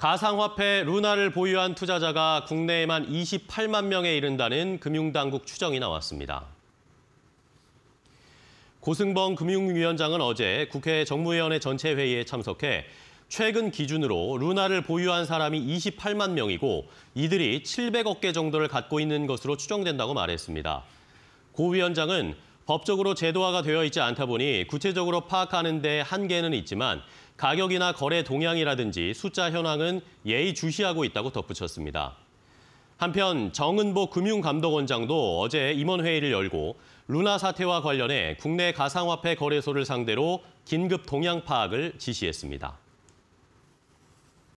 가상화폐 루나를 보유한 투자자가 국내에만 28만 명에 이른다는 금융당국 추정이 나왔습니다. 고승범 금융위원장은 어제 국회 정무위원회 전체 회의에 참석해 최근 기준으로 루나를 보유한 사람이 28만 명이고 이들이 700억 개 정도를 갖고 있는 것으로 추정된다고 말했습니다. 고 위원장은 법적으로 제도화가 되어 있지 않다 보니 구체적으로 파악하는 데 한계는 있지만 가격이나 거래 동향이라든지 숫자 현황은 예의주시하고 있다고 덧붙였습니다. 한편 정은보 금융감독원장도 어제 임원회의를 열고 루나 사태와 관련해 국내 가상화폐 거래소를 상대로 긴급 동향 파악을 지시했습니다.